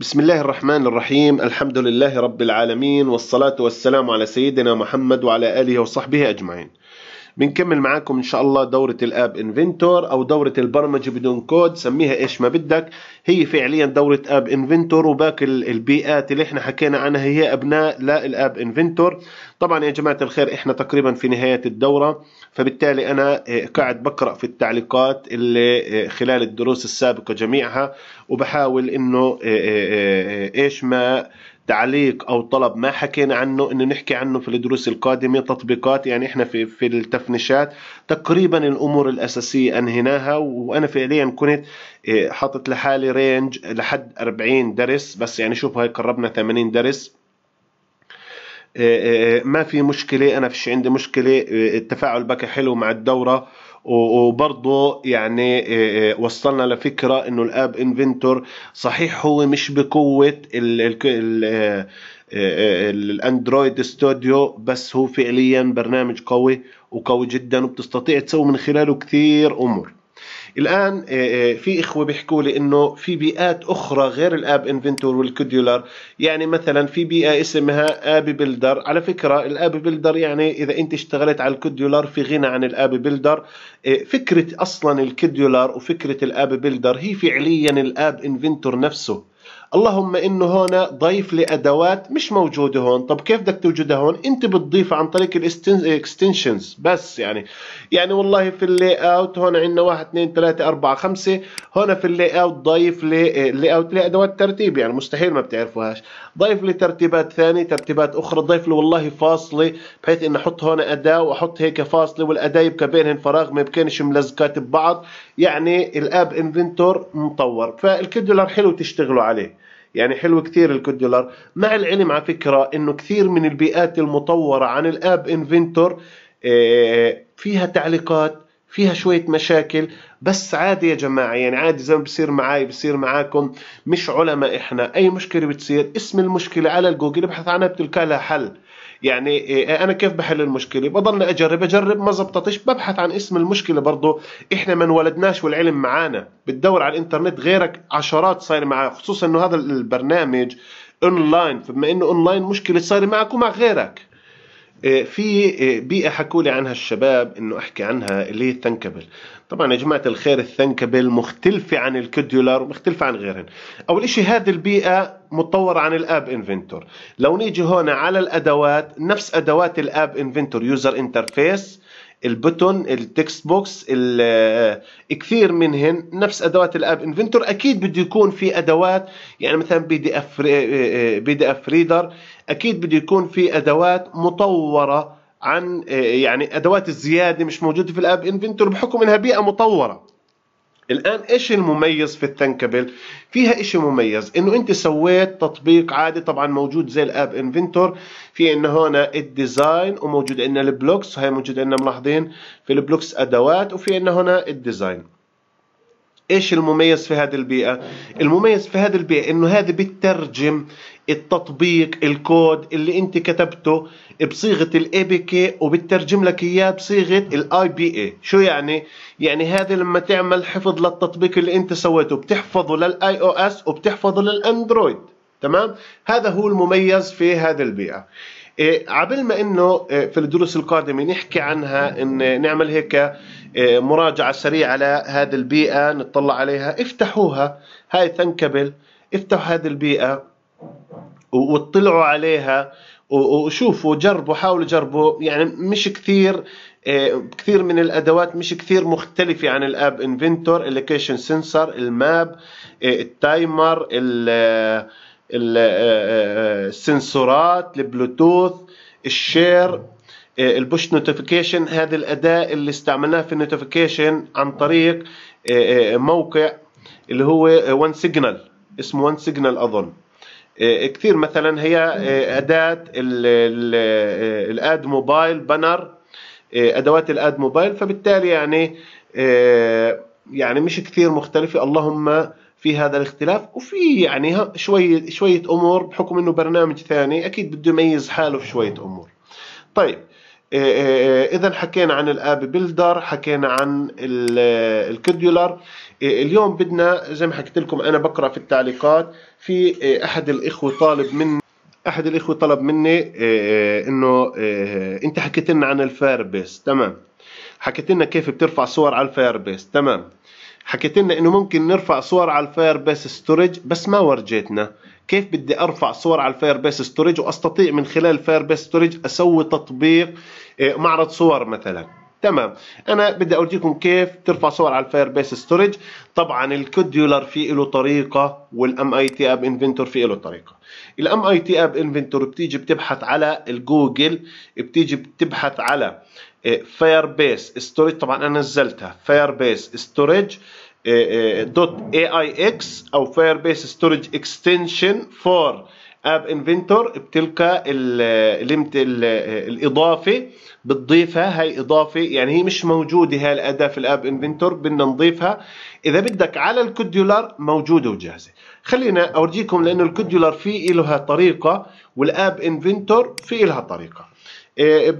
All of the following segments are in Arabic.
بسم الله الرحمن الرحيم الحمد لله رب العالمين والصلاة والسلام على سيدنا محمد وعلى آله وصحبه أجمعين بنكمل معاكم ان شاء الله دوره الاب انفنتور او دوره البرمجه بدون كود سميها ايش ما بدك هي فعليا دوره اب انفنتور وباقي البيئات اللي احنا حكينا عنها هي ابناء لا الاب انفنتور طبعا يا جماعه الخير احنا تقريبا في نهايه الدوره فبالتالي انا آه، قاعد بقرا في التعليقات اللي آه، خلال الدروس السابقه جميعها وبحاول انه آه، ايش ما تعليق او طلب ما حكينا عنه انه نحكي عنه في الدروس القادمه تطبيقات يعني احنا في في التفنيشات تقريبا الامور الاساسيه انهيناها وانا فعليا كنت إيه، حاطط لحالي رينج لحد 40 درس بس يعني شوف هاي قربنا 80 درس إيه، إيه، ما في مشكله انا فيش عندي مشكله التفاعل بقى حلو مع الدوره وبرضه يعني آه، آه، وصلنا لفكره انه الاب انفنتور صحيح هو مش بقوه ال ال الـ آه، الاندرويد ستوديو بس هو فعليا برنامج قوي وقوي جدا وبتستطيع تسوي من خلاله كثير امور الان آه، آه، في اخوه بيحكوا لي انه في بيئات اخرى غير الاب انفنتور والكوديولر يعني مثلا في بيئه اسمها ابي بلدر على فكره الابي بلدر يعني اذا انت اشتغلت على الكوديولر في غنى عن الابي بلدر آه، فكره اصلا الكوديولر وفكره الابي بلدر هي فعليا الاب انفنتور نفسه اللهم انه هون ضيف لي ادوات مش موجوده هون طب كيف بدك توجدها هون انت بتضيفها عن طريق الاكستنشنز بس يعني يعني والله في اللي اوت هون عندنا 1 2 3 4 5 هون في اللي اوت ضيف لي اوت لادوات ادوات ترتيب يعني مستحيل ما بتعرفوهاش ضيف لي ترتيبات ثانيه ترتيبات اخرى ضيف لي والله فاصله بحيث اني احط هون اداه واحط هيك فاصله والاداه يبقى بينهم فراغ ما يبقينش ملزقات ببعض يعني الاب انفنتور مطور فالكيدولر حلو تشتغلوا عليه يعني حلو كثير الكودولار مع العلم على فكرة انه كثير من البيئات المطورة عن الاب انفنتور آه، فيها تعليقات فيها شوية مشاكل بس عادي يا جماعة يعني عادي زي ما بصير معي بصير معاكم مش علماء احنا اي مشكلة بتصير اسم المشكلة على الجوجل ابحث عنها بتلقى لها حل يعني إيه، انا كيف بحل المشكله بضلني اجرب اجرب ما زبطتش ببحث عن اسم المشكله برضو احنا ما انولدناش والعلم معانا بتدور على الانترنت غيرك عشرات صاير معاه خصوصا انه هذا البرنامج اونلاين فبما انه اونلاين مشكله صايره معك ومع غيرك إيه، في إيه، بيئة حكوا لي عنها الشباب انه احكي عنها اللي هي الثنكبل طبعا يا جماعة الخير الثنكبل مختلفة عن الكديولار ومختلفة عن غيرهن اول اشي هذه البيئة متطورة عن الاب انفنتور لو نيجي هون على الادوات نفس ادوات الاب انفنتور يوزر انترفيس البوتون التكست بوكس آه، كثير منهن نفس ادوات الاب انفنتور اكيد بده يكون في ادوات يعني مثلا بي دي اف آه، آه، بي دي اف ريدر اكيد بده يكون في ادوات مطوره عن يعني ادوات الزياده مش موجوده في الاب انفنتور بحكم انها بيئه مطوره الان ايش المميز في الثنكبل فيها اشي مميز انه انت سويت تطبيق عادي طبعا موجود زي الاب انفنتور في ان هنا الديزاين وموجود عندنا البلوكس هاي موجود عندنا ملاحظين في البلوكس ادوات وفي عندنا هنا الديزاين ايش المميز في هذه البيئه المميز في هذه البيئه انه هذه بتترجم التطبيق الكود اللي انت كتبته بصيغه الاي بي كي وبترجم لك اياه بصيغه الاي بي اي شو يعني يعني هذه لما تعمل حفظ للتطبيق اللي انت سويته بتحفظه للاي او اس وبتحفظه للاندرويد تمام هذا هو المميز في هذه البيئه إيه، قبل ما انه إيه، في الدروس القادمه نحكي عنها ان نعمل هيك إيه، مراجعه سريعه لهذه البيئه نطلع عليها افتحوها هاي ثنكبل افتحوا هذه البيئه واطلعوا عليها وشوفوا جربوا حاولوا جربوا يعني مش كثير آه، كثير من الادوات مش كثير مختلفه عن الاب انفنتور اللوكيشن سنسر الماب آه، التايمر آه، السنسورات البلوتوث الشير البوش نوتيفيكيشن هذه الاداه اللي استعملناها في النوتيفيكيشن عن طريق موقع اللي هو وان سيجنال اسمه وان سيجنال اظن آه، كثير مثلا هي آه، اداه آه، الاد موبايل بانر ادوات الاد موبايل فبالتالي يعني يعني مش كثير مختلفه اللهم في هذا الاختلاف وفي يعني شويه شويه امور بحكم انه برنامج ثاني اكيد بده يميز حاله في شويه امور طيب إيه، إيه، إيه، اذا حكينا عن الاب بيلدر حكينا عن الكديولر اليوم بدنا زي ما حكيت لكم انا بقرا في التعليقات في احد الاخوه طالب من احد الاخوه طلب مني انه انت حكيت لنا عن الفاير بيس تمام حكيت لنا كيف بترفع صور على الفاير بيس تمام حكيت لنا انه ممكن نرفع صور على الفاير بيس ستورج بس ما ورجيتنا كيف بدي ارفع صور على الفاير بيس ستورج واستطيع من خلال الفاير بيس ستورج اسوي تطبيق آه، معرض صور مثلا تمام انا بدي اورجيكم كيف ترفع صور على الفاير بيس ستورج طبعا الكوديولر في له طريقه والام اي تي اب انفنتور في له طريقه الام اي تي اب انفنتور بتيجي بتبحث على الجوجل بتيجي بتبحث على فاير بيس ستورج طبعا انا نزلتها فاير بيس ستورج دوت اي اي اكس او فاير بيس ستورج اكستنشن فور اب انفنتور بتلقى الاضافه بتضيفها هاي اضافه يعني هي مش موجوده هاي الاداه في الاب انفنتور بدنا نضيفها اذا بدك على الكوديولار موجوده وجاهزه خلينا اورجيكم لانه الكوديولار في لها طريقه والاب انفنتور في لها طريقه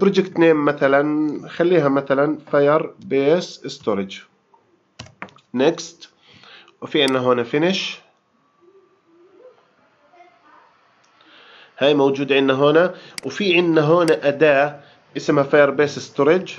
بروجكت إيه، نيم مثلا خليها مثلا فاير بيس ستورج next وفي عندنا هنا finish هاي موجود عندنا هنا وفي عندنا هنا أداة اسمها Firebase Storage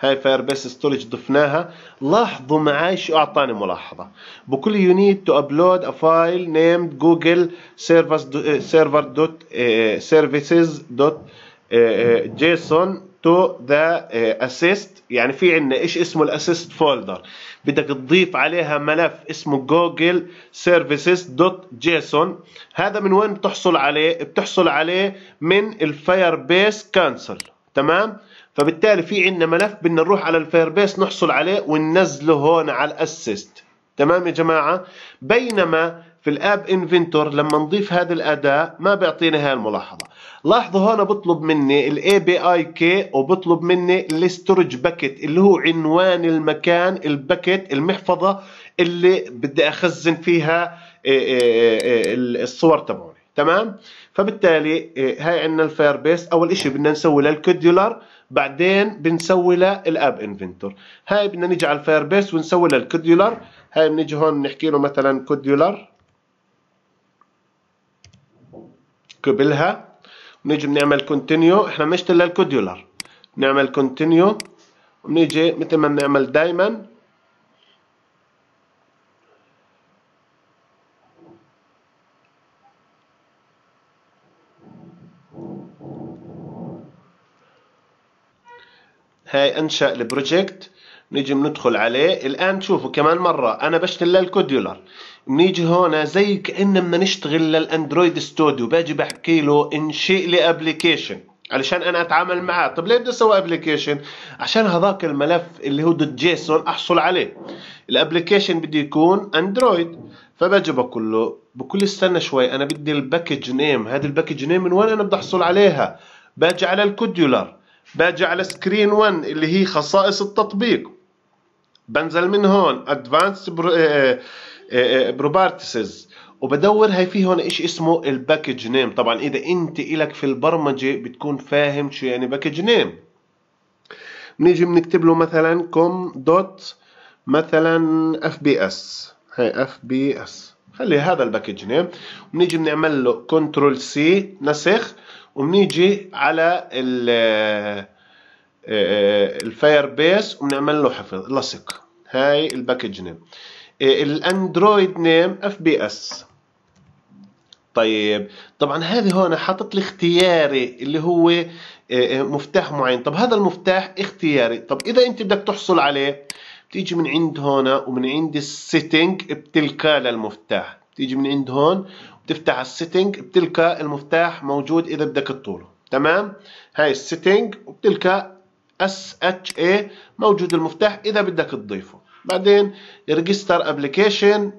هاي Firebase Storage ضفناها لاحظوا معي شو أعطاني ملاحظة بكل you need to upload a file named google server.services.json تو ذا اسيست uh, يعني في عندنا ايش اسمه الاسيست فولدر بدك تضيف عليها ملف اسمه جوجل سيرفيسز دوت جيسون هذا من وين بتحصل عليه بتحصل عليه من الفاير بيس كانسل تمام فبالتالي في عندنا ملف بدنا نروح على الفاير بيس نحصل عليه وننزله هون على الاسيست تمام يا جماعه بينما في الاب انفنتور لما نضيف هذا الاداه ما بيعطينا هاي الملاحظه لاحظوا هون بطلب مني الاي بي اي كي وبطلب مني الاستورج باكيت اللي هو عنوان المكان الباكيت المحفظه اللي بدي اخزن فيها آه، آه، آه، الصور تبعوني تمام فبالتالي هاي عندنا الفاير بيس اول شيء بدنا نسوي للكوديولار بعدين بنسوي للاب انفنتور هاي بدنا نيجي على الفاير بيس ونسوي للكوديولار هاي بنيجي هون نحكي له مثلا كوديولار قبلها نجي بنعمل كونتينيو احنا بنشتغل للكوديولار بنعمل كونتينيو وبنيجي مثل ما بنعمل دايما هاي انشأ البروجكت نجي بندخل عليه الآن شوفوا كمان مرة أنا بشتغل للكوديولر بنيجي هون زي كأن بدنا نشتغل للأندرويد ستوديو باجي بحكي له انشئ لي ابلكيشن علشان انا اتعامل معاه طب ليه بدي اسوي ابلكيشن عشان هذاك الملف اللي هو دوت جيسون احصل عليه الابلكيشن بده يكون اندرويد فبجي بقول له بقول استنى شوي انا بدي الباكج نيم هذا الباكج نيم من وين انا بدي احصل عليها باجي على الكوديولر باجي على سكرين 1 اللي هي خصائص التطبيق بنزل من هون ادفانس آه، آه، بروبرتسز آه، وبدور هي في هون شيء اسمه الباكج نيم طبعا اذا انت الك في البرمجه بتكون فاهم شو يعني باكج نيم بنيجي بنكتب له مثلا كوم دوت مثلا اف بي اس هي اف بي اس خلي هذا الباكج نيم بنيجي بنعمل له كنترول سي نسخ وبنيجي على ال آه، آه، الفاير بيس وبنعمل له حفظ لصق هاي الباكج نيم آه، الاندرويد نيم اف بي اس طيب طبعا هذه هون حاطط لي اختياري اللي هو مفتاح معين طب هذا المفتاح اختياري طب اذا انت بدك تحصل عليه بتيجي من عند هون ومن عند السيتنج بتلقى للمفتاح بتيجي من عند هون بتفتح السيتنج بتلقى المفتاح موجود اذا بدك تطوله تمام هاي السيتنج وبتلقى اس اتش اي موجود المفتاح اذا بدك تضيفه بعدين ريجستر ابلكيشن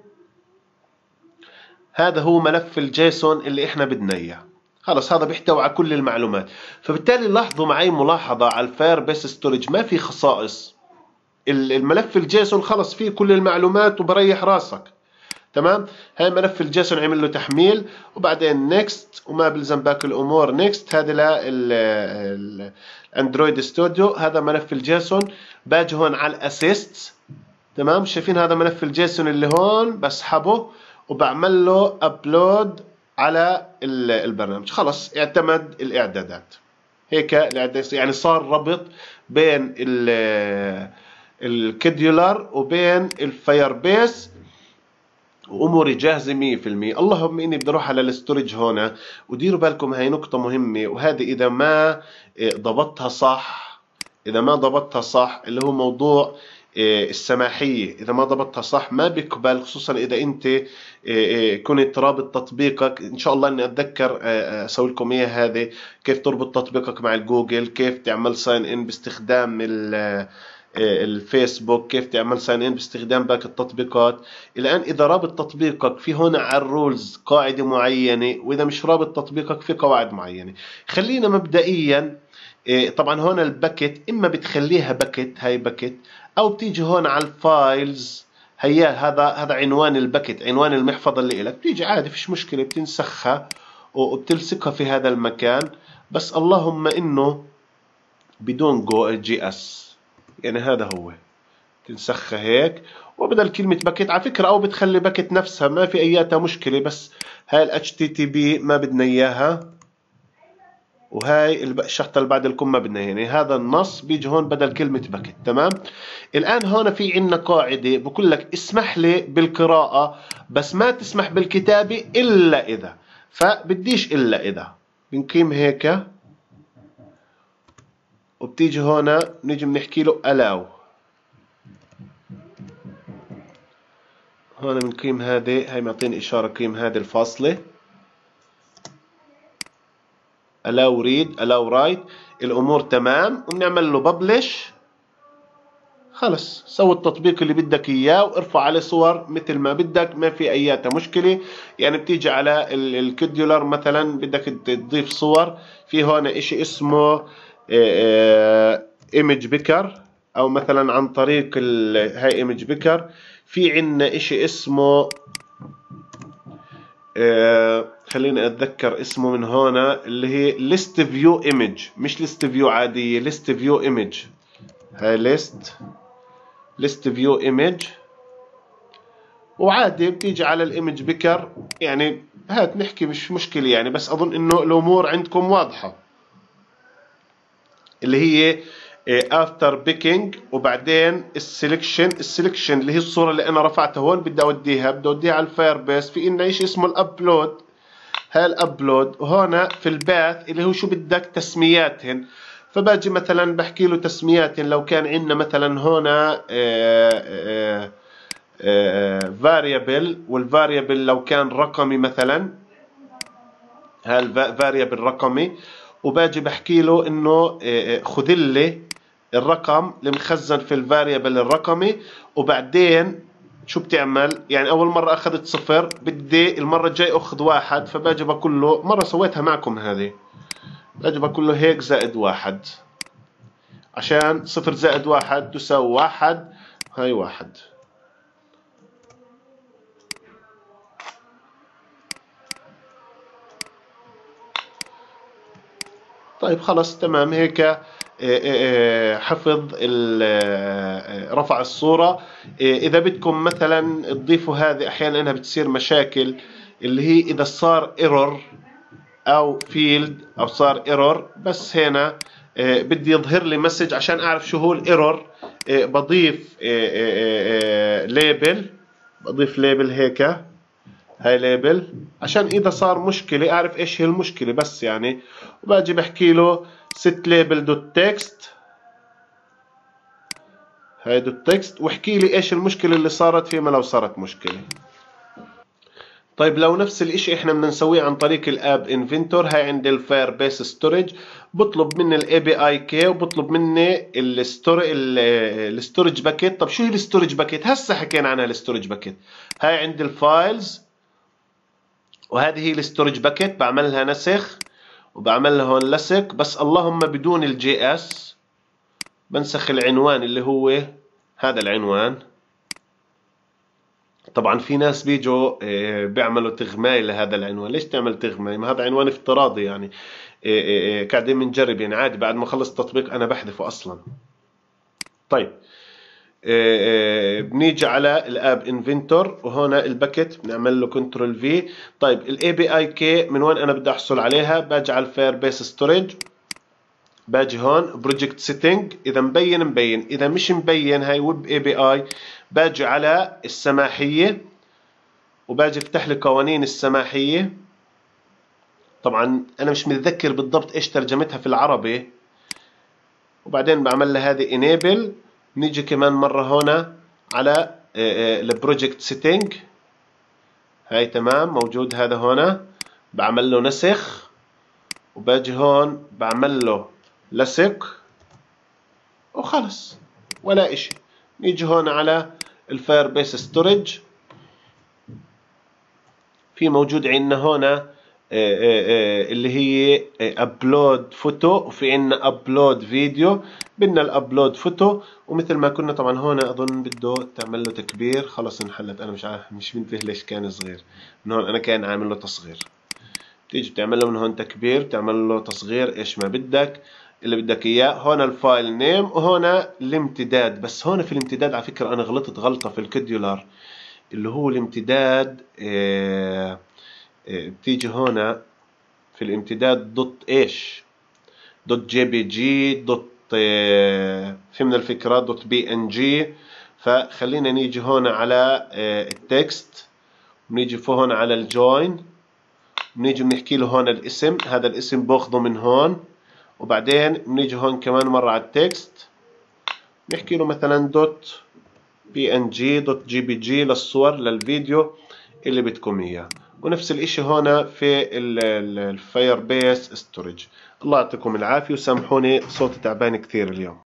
هذا هو ملف الجيسون اللي احنا بدنا اياه خلص هذا بيحتوي على كل المعلومات فبالتالي لاحظوا معي ملاحظه على الفاير بيس ستورج ما في خصائص الملف الجيسون خلص فيه كل المعلومات وبريح راسك تمام هاي ملف الجيسون عمل له تحميل وبعدين نيكست وما بلزم باقي الامور نيكست هذا للاندرويد ستوديو هذا ملف الجيسون باجي هون على الاسيست تمام شايفين هذا ملف الجيسون اللي هون بسحبه وبعمل له ابلود على البرنامج خلص اعتمد الاعدادات هيك يعني صار ربط بين الكديولر وبين الفاير بيس واموري جاهزه 100% اللهم اني بدي اروح على الاستورج هون وديروا بالكم هاي نقطه مهمه وهذه اذا ما إيه، ضبطتها صح اذا ما ضبطتها صح اللي هو موضوع إيه، السماحية إذا ما ضبطتها صح ما بيقبل خصوصا إذا أنت إيه، كنت رابط تطبيقك إن شاء الله أني أتذكر أسوي لكم إياه هذه كيف تربط تطبيقك مع الجوجل كيف تعمل ساين إن باستخدام آه، الفيسبوك كيف تعمل ساين ان باستخدام باقي التطبيقات الان اذا رابط تطبيقك في هنا على الرولز قاعده معينه واذا مش رابط تطبيقك في قواعد معينه خلينا مبدئيا آه، طبعا هون الباكت اما بتخليها باكت هاي باكت او بتيجي هون على الفايلز هي هذا هذا عنوان الباكت عنوان المحفظه اللي لك بتيجي عادي فيش مشكله بتنسخها وبتلصقها في هذا المكان بس اللهم انه بدون جو جي اس يعني هذا هو تنسخها هيك وبدل كلمة باكيت على فكرة أو بتخلي باكيت نفسها ما في أياتها مشكلة بس هاي ال HTTP ما بدنا إياها وهاي الشخطة اللي بعد الكم ما بدنا يعني هذا النص بيجي هون بدل كلمة باكيت تمام الآن هون في عندنا قاعدة بقول لك اسمح لي بالقراءة بس ما تسمح بالكتابة إلا إذا فبديش إلا إذا بنقيم هيك وبتيجي هنا نيجي بنحكي له allow هون بنقيم هذه هي معطيني إشارة قيم هذه الفاصلة allow read allow write الأمور تمام وبنعمل له publish خلص سوي التطبيق اللي بدك اياه وارفع عليه صور مثل ما بدك ما في اي مشكله يعني بتيجي على الكديولر مثلا بدك تضيف صور في هون اشي اسمه ايمج إيه، بيكر او مثلا عن طريق هاي ايمج بيكر في عندنا اشي اسمه آه خليني اتذكر اسمه من هنا اللي هي ليست فيو ايمج مش ليست فيو عاديه ليست فيو ايمج هاي ليست ليست فيو ايمج وعادي بتيجي على الايمج بكر يعني هات نحكي مش مشكله يعني بس اظن انه الامور عندكم واضحه اللي هي افتر آه، بيكينج وبعدين السلكشن السلكشن اللي هي الصوره اللي انا رفعتها هون بدي اوديها بدي اوديها على الفاير بيس في عندنا شيء اسمه الابلود هاي الابلود وهنا في الباث اللي هو شو بدك تسمياتهن فباجي مثلا بحكي له تسمياتهن لو كان عندنا مثلا هنا فاريبل آه، آه، والفاريبل لو كان رقمي مثلا هالفاريبل رقمي وباجي بحكي له انه إيه، إيه، خذ لي الرقم المخزن في الفاريبل الرقمي وبعدين شو بتعمل يعني اول مرة اخذت صفر بدي المرة الجاي اخذ واحد فباجي بقول له مرة سويتها معكم هذه باجي بقول له هيك زائد واحد عشان صفر زائد واحد تساوي واحد هاي واحد طيب خلص تمام هيك آه، آه، آه، حفظ رفع الصوره اذا بدكم مثلا تضيفوا هذه احيانا انها بتصير مشاكل اللي هي اذا صار ايرور او فيلد او صار ايرور بس هنا بدي يظهر لي مسج عشان اعرف شو هو الايرور بضيف ليبل بضيف ليبل هيك هاي ليبل عشان اذا صار مشكله اعرف ايش هي المشكله بس يعني وباجي بحكي له ست ليبل دوت تكست هاي دوت تكست واحكي لي ايش المشكله اللي صارت فيما لو صارت مشكله طيب لو نفس الاشي احنا بدنا نسويه عن طريق الاب انفنتور هاي عندي الفاير بيس ستورج بطلب مني الاي بي اي كي وبطلب مني الستور الستورج باكيت طب شو هي الستورج باكيت هسه حكينا عنها الستورج باكيت هاي عندي الفايلز وهذه الستورج باكيت بعملها نسخ وبعملها هون لصق بس اللهم بدون الجي اس بنسخ العنوان اللي هو هذا العنوان طبعا في ناس بيجوا إيه، بيعملوا تغماية لهذا العنوان ليش تعمل تغماية ما هذا عنوان افتراضي يعني إيه، إيه، قاعدين بنجرب يعني عادي بعد ما خلص التطبيق انا بحذفه اصلا طيب آه، آه، بنيجي على الاب انفنتور وهنا الباكت بنعمل له كنترول في طيب الاي بي اي كي من وين انا بدي احصل عليها باجي على الفاير بيس ستورج باجي هون بروجكت سيتنج اذا مبين مبين اذا مش مبين هاي ويب اي بي اي باجي على السماحيه وباجي افتح لي قوانين السماحيه طبعا انا مش متذكر بالضبط ايش ترجمتها في العربي وبعدين بعمل لها هذه enable نيجي كمان مرة هنا على البروجكت آه، آه، سيتنج هاي تمام موجود هذا هنا بعمل له نسخ وباجي هون بعمل له لصق وخلص ولا اشي نيجي هون على الفاير بيس ستورج في موجود عندنا هنا آه، آه، آه، اللي هي ابلود فوتو وفي عنا ابلود فيديو بدنا الابلود فوتو ومثل ما كنا طبعا هون اظن بده تعمل له تكبير خلص انحلت انا مش عارف مش منتبه ليش كان صغير من هون انا كان عامل له تصغير بتيجي بتعمل له من هون تكبير بتعمل له تصغير ايش ما بدك اللي بدك اياه هون الفايل نيم وهون الامتداد بس هون في الامتداد على فكره انا غلطت غلطه في الكديولار اللي هو الامتداد ايه بتيجي إيه، هنا في الامتداد دوت ايش دوت جي بي جي دوت إيه، فهمنا الفكرة دوت بي ان جي فخلينا نيجي هون على إيه، التكست ونيجي فوق على الجوين بنيجي بنحكي له هون الاسم هذا الاسم باخذه من هون وبعدين بنيجي هون كمان مرة على التكست بنحكي له مثلا دوت بي ان جي دوت جي بي جي للصور للفيديو اللي بدكم اياه ونفس الاشي هنا في الفاير بيس ستورج الله يعطيكم العافية وسامحوني صوتي تعبان كثير اليوم